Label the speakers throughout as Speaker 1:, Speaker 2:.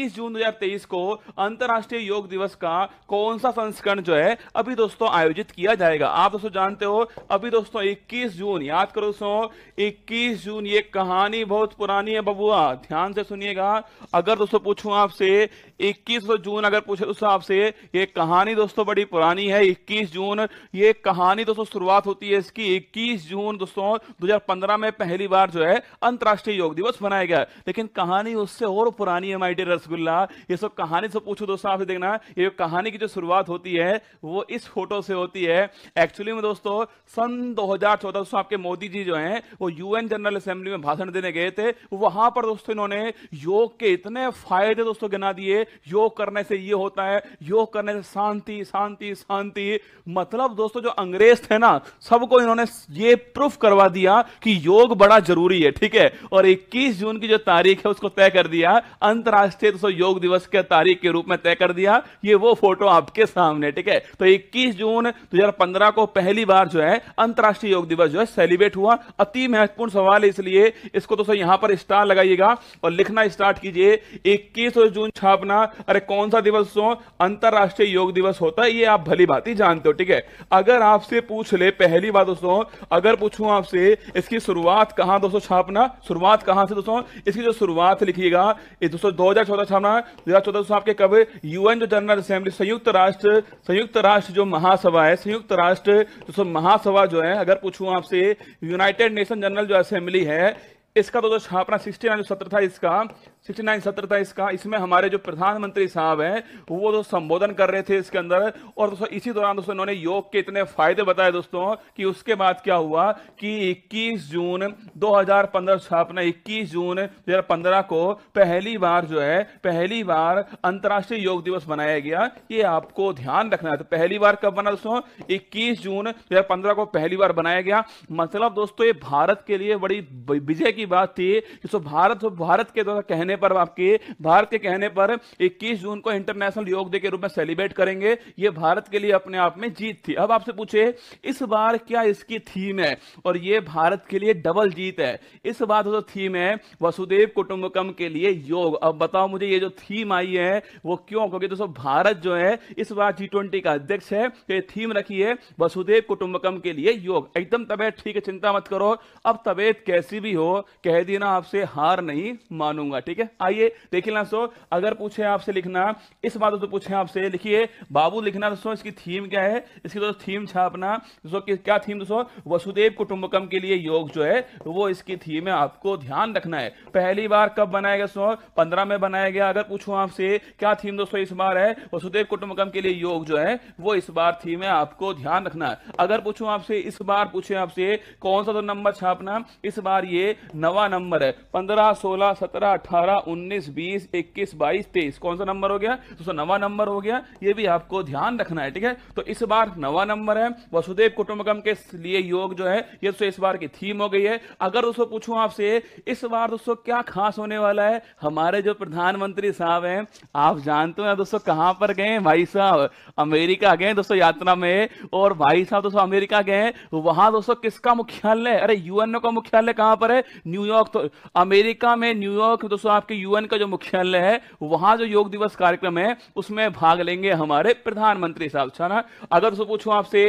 Speaker 1: इक्कीस जून 2023 को अंतरराष्ट्रीय योग दिवस का कौन सा संस्करण जो है अभी दोस्तों आयोजित किया जाएगा आप दोस्तों जानते हो अभी दोस्तों 21 जून याद करो दोस्तों 21 जून ये कहानी बहुत पुरानी है बबुआ ध्यान से सुनिएगा अगर दोस्तों पूछूं आपसे 21 जून अगर पूछे दोस्तों आपसे ये कहानी दोस्तों बड़ी पुरानी है इक्कीस जून ये कहानी दोस्तों शुरुआत होती है इसकी इक्कीस जून दोस्तों दो में पहली बार जो है अंतर्राष्ट्रीय योग दिवस मनाया गया लेकिन कहानी उससे और पुरानी है माइडियर रसगुल्ला ये सब कहानी से पूछो दोस्तों आपसे देखना ये जो कहानी की जो शुरुआत होती है वो इस फोटो से होती है एक्चुअली में दोस्तों सन 2014 दोस्तों आपके मोदी जी जो हैं वो यूएन जनरल असेंबली में भाषण देने गए थे वहां पर दोस्तों इन्होंने योग के इतने फायदे दोस्तों गिना दिए योग करने से ये होता है योग करने से शांति शांति शांति मतलब दोस्तों जो अंग्रेज थे ना सबको इन्होंने ये प्रूफ करवा दिया कि योग बड़ा जरूरी है ठीक है और 21 जून की जो तारीख है उसको तय कर दिया अंतरराष्ट्रीय 100 योग दिवस के तारीख के रूप में तय कर दिया ये वो फोटो आपके सामने ठीक है तो 21 जून 2015 को पहली बार जो है अंतरराष्ट्रीय योग दिवस जो है सेलिब्रेट हुआ अति महत्वपूर्ण सवाल है इसलिए इसको दोस्तों यहां पर स्टार लगाइएगा और लिखना स्टार्ट कीजिए इक्कीस जून छापना अरे कौन सा दिवस हो अंतर्राष्ट्रीय योग दिवस होता है ये आप भली भांति जानते हो ठीक है अगर आपसे पूछ ले पहली बार दोस्तों अगर पूछू आपसे इसकी शुरुआत कहां दोस्तों छापना शुरुआत कहां से दोस्तों इसकी जो शुरुआत लिखिएगा दोस्तों दो हजार सत्रह छावना दो हजार चौदह आपके कब यूएन जो जनरल असेंबली संयुक्त राष्ट्र संयुक्त राष्ट्र जो महासभा है संयुक्त राष्ट्र जो महासभा जो है अगर पूछूं आपसे यूनाइटेड नेशन जनरल जो असेंबली है इसका तो जो हाँ, सिक्सटी नाइन सत्र था इसका सिक्सटी नाइन सत्र था इसका इसमें हमारे जो प्रधानमंत्री साहब हैं वो तो संबोधन कर रहे थे इसके अंदर और दोस्तों इसी दौरान दोस्तों इन्होंने योग के इतने फायदे बताए दोस्तों कि उसके बाद क्या हुआ कि 21 जून 2015 स्थापना 21 जून 2015 को पहली बार जो है पहली बार अंतर्राष्ट्रीय योग दिवस मनाया गया ये आपको ध्यान रखना है तो पहली बार कब बना दोस्तों इक्कीस जून दो को पहली बार बनाया गया मतलब दोस्तों ये भारत के लिए बड़ी विजय की बात थी कि सो भारत भारत के द्वारा कहने पर आपके भारत के कहने पर 21 जून को इंटरनेशनल योग डे के रूप में सेलिब्रेट करेंगे ये भारत के लिए अपने आप में जीत थी अब आपसे पूछे इस बार क्या इसकी थीम है और ये भारत के लिए डबल जीत है इस बार जो थीम है वसुदेव कुटुंबकम के लिए योग अब बताओ मुझे ये जो थीम आई है वो क्यों क्योंकि दोस्तों भारत जो है इस बार जी का अध्यक्ष है तो ये थीम रखी है वसुदेव कुटुंबकम के लिए योग एकदम तबियत ठीक है चिंता मत करो अब तबियत कैसी भी हो कह देना आपसे हार नहीं मानूंगा ठीक है आइए देखिए ना दोस्तों अगर पूछे आपसे लिखना इस बात तो पूछे आपसे लिखिए बाबू लिखना दोस्तों इसकी थीम क्या है इसकी दोस्तों थीम छापना दोस्तों क्या थीम दोस्तों वसुदेव कुटुंबकम के लिए योग जो है वो इसकी थीम है आपको ध्यान रखना है पहली बार कब बनाया गया दोस्तों पंद्रह में बनाया गया अगर पूछूं आपसे क्या थीम दोस्तों इस बार है वसुदेव कुटुंबकम के लिए योग जो है वो इस बार थीम है आपको ध्यान रखना है अगर पूछूं आपसे इस बार पूछे आपसे कौन सा तो नंबर छापना इस बार ये नवा नंबर है पंद्रह सोलह सत्रह अठारह उन्नीस बीस इक्कीस बाईस तेईस कौन सा नंबर हो गया दोस्तों नवा नंबर हो गया ये भी आपको ध्यान रखना है ठीक है तो इस बार नवा नंबर है वसुदेव कुटुंबकम के लिए योग जो है ये दोस्तों इस बार की थीम हो गई है अगर दोस्तों पूछूं आपसे इस बार दोस्तों क्या खास होने वाला है हमारे जो प्रधानमंत्री साहब हैं आप जानते हो दोस्तों कहां पर गए भाई साहब अमेरिका गए दोस्तों यात्रा में और भाई साहब दोस्तों अमेरिका गए वहां दोस्तों किसका मुख्यालय अरे यूएनओ का मुख्यालय कहां पर है न्यूयॉर्क तो अमेरिका में न्यूयॉर्क दोस्तों आपके यूएन का जो मुख्यालय है वहां जो योग दिवस कार्यक्रम है उसमें भाग लेंगे हमारे प्रधानमंत्री साहब अच्छा ना अगर दोस्तों पूछूं आपसे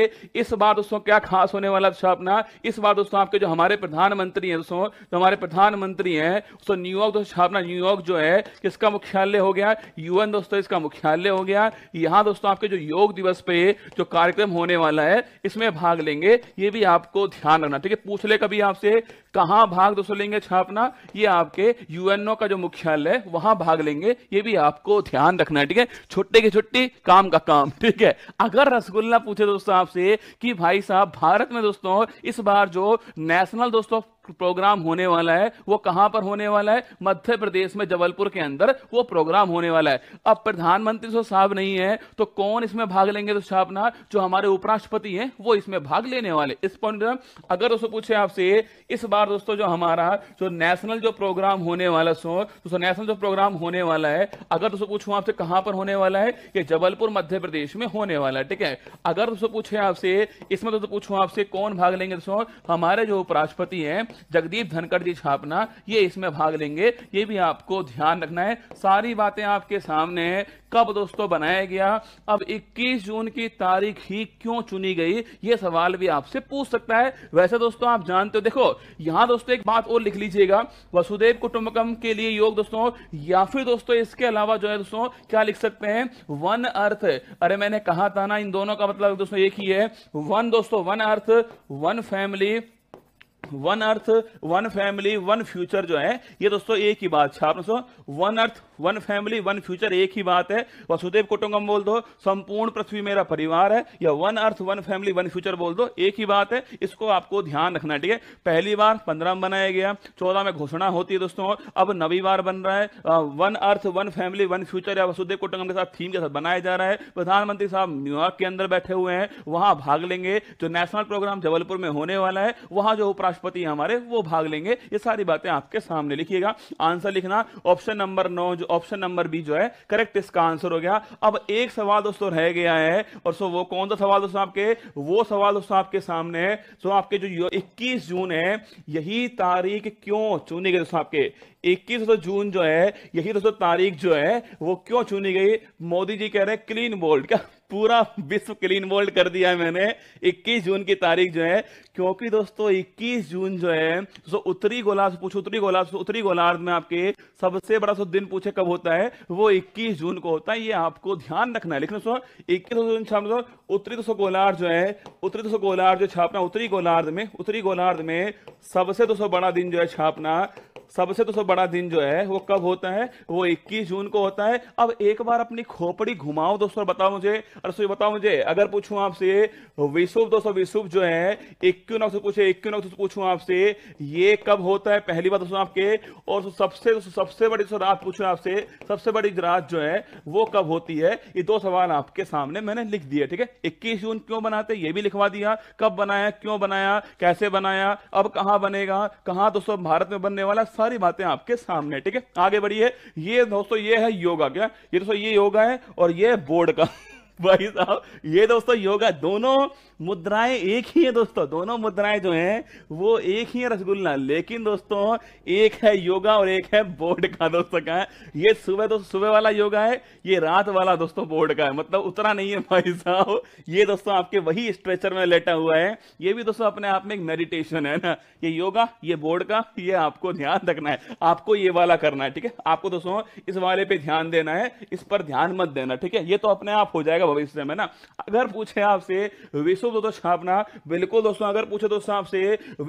Speaker 1: इस बार दोस्तों क्या खास होने वाला अच्छा अपना इस बार दोस्तों आपके जो हमारे प्रधानमंत्री हैं दोस्तों जो हमारे प्रधानमंत्री हैं दोस्तों न्यूयॉर्क अच्छा दोस्तों अपना न्यूयॉर्क जो है किसका मुख्यालय हो गया यूएन दोस्तों इसका मुख्यालय हो गया यहाँ दोस्तों आपके जो योग दिवस पे जो कार्यक्रम होने वाला है इसमें भाग लेंगे ये भी आपको ध्यान रखना ठीक है पूछ ले कभी आपसे कहां भाग दोस्तों लेंगे छापना ये आपके यूएनओ का जो मुख्यालय है वहां भाग लेंगे ये भी आपको ध्यान रखना है ठीक है छुट्टी की छुट्टी काम का काम ठीक है अगर रसगुल्ला पूछे दोस्तों आपसे कि भाई साहब भारत में दोस्तों इस बार जो नेशनल दोस्तों प्रोग्राम होने वाला है वो कहां पर होने वाला है मध्य प्रदेश में जबलपुर के अंदर वो प्रोग्राम होने वाला है अब प्रधानमंत्री तो साहब नहीं है तो कौन इसमें भाग लेंगे तो छापना जो हमारे उपराष्ट्रपति हैं वो इसमें भाग लेने वाले इस पॉइंट अगर दोस्तों पूछे आपसे इस बार दोस्तों जो हमारा जो नेशनल जो प्रोग्राम होने वाला सो दोस्तों नेशनल जो प्रोग्राम होने वाला है अगर दोस्तों पूछू आपसे कहां पर होने वाला है ये जबलपुर मध्य प्रदेश में होने वाला है ठीक है अगर दोस्तों पूछे आपसे इसमें दोस्तों पूछू आपसे कौन भाग लेंगे दोस्तों हमारे जो उपराष्ट्रपति हैं जगदीप धनखड़ जी छापना ये इसमें भाग लेंगे ये भी आपको ध्यान रखना है सारी बातें आपके सामने है कब दोस्तों बनाया गया अब 21 जून की तारीख ही क्यों चुनी गई ये सवाल भी आपसे पूछ सकता है वैसे दोस्तों आप जानते हो देखो यहां दोस्तों एक बात और लिख लीजिएगा वसुदेव कुटुंबकम के लिए योग दोस्तों या फिर दोस्तों इसके अलावा जो है दोस्तों क्या लिख सकते हैं वन अर्थ अरे मैंने कहा था ना इन दोनों का मतलब दोस्तों एक ही है वन दोस्तों one earth one family one earth one family one future जो है ये दोस्तों एक ही बात है आपने one earth one family one future एक ही बात है वसुदेव कुटुंबम बोल दो संपूर्ण पृथ्वी मेरा परिवार है या one earth one family one future बोल दो एक ही बात है इसको आपको ध्यान रखना ठीक है पहली बार पंद्रह में बनाया गया चौदह में घोषणा होती है दोस्तों अब नवी बार बन रहा है one earth one family one future या वसुदेव कुटुंबम के साथ थीम के साथ बनाया जा रहा है प्रधानमंत्री साहब न्यूयॉर्क के अंदर बैठे हुए हैं वहां भाग लेंगे जो नेशनल प्रोग्राम जबलपुर में होने वाला है वहां जो उपराष्ट्र राष्ट्रपति हमारे वो भाग लेंगे ये सारी बातें आपके सामने लिखिएगा आंसर लिखना ऑप्शन नंबर नौ जो ऑप्शन नंबर बी जो है करेक्ट इसका आंसर हो गया अब एक सवाल दोस्तों रह गया है और सो वो कौन सा सवाल दोस्तों आपके वो सवाल दोस्तों आपके सामने है सो आपके जो इक्कीस जून है यही तारीख क्यों चुनी गई दोस्तों आपके इक्कीस तो जून जो है यही दोस्तों तारीख जो है वो क्यों चुनी गई मोदी जी कह रहे हैं क्लीन बोल्ड क्या पूरा विश्व क्लीन वर्ल्ड कर दिया है मैंने 21 जून की तारीख जो है क्योंकि दोस्तों 21 जून जो है जो तो उत्तरी गोलार्ध पूछो उत्तरी गोलार्ध उत्तरी गोलार्ध में आपके सबसे बड़ा सो दिन पूछे कब होता है वो 21 जून को होता है ये आपको ध्यान रखना है लेकिन दोस्तों इक्कीस जून छाप छापना उत्तरी दोस्तों गोलार्ध जो है उत्तरी दोस्तों गोलार्ध जो छापना उत्तरी गोलार्ध में उत्तरी गोलार्ध में सबसे दोस्तों बड़ा दिन जो है छापना सबसे तो सब बड़ा दिन जो है वो कब होता है वो 21 जून को होता है अब एक बार अपनी खोपड़ी घुमाओ दोस्तों बताओ मुझे और सो बताओ मुझे अगर पूछूं आपसे विशुभ दोस्तों विशुभ जो है इक्कीनॉक्स पूछे इक्कीनॉक्स पूछू आपसे ये कब होता है पहली बार दोस्तों आपके और सबसे सबसे बड़ी रात पूछू आपसे सबसे बड़ी रात जो है वो कब होती है ये दो सवाल आपके सामने मैंने लिख दिया ठीक है इक्कीस जून क्यों बनाते ये भी लिखवा दिया कब बनाया क्यों बनाया कैसे बनाया अब कहा बनेगा कहा दोस्तों भारत में बनने वाला सारी बातें आपके सामने ठीक है आगे बढ़िए ये दोस्तों ये है योगा क्या ये दोस्तों ये योगा है और ये बोर्ड का भाई साहब ये दोस्तों योगा दोनों मुद्राएं एक ही है दोस्तों दोनों मुद्राएं जो हैं वो एक ही है रसगुल्ला लेकिन दोस्तों एक है योगा और एक है बोर्ड का दोस्तों का ये सुबह दोस्तों सुबह वाला योगा है ये रात वाला दोस्तों बोर्ड का है मतलब उतना नहीं है भाई साहब ये दोस्तों आपके वही स्ट्रेचर में लेटा हुआ है ये भी दोस्तों अपने आप में एक मेडिटेशन है ना ये योगा ये बोर्ड का ये आपको ध्यान रखना है आपको ये वाला करना है ठीक है आपको दोस्तों इस वाले पे ध्यान देना है इस पर ध्यान मत देना ठीक है ये तो अपने आप हो जाएगा भविष्य में ना अगर पूछे आपसे विश्व दोस्तों छापना बिल्कुल दोस्तों अगर पूछे दोस्तों आपसे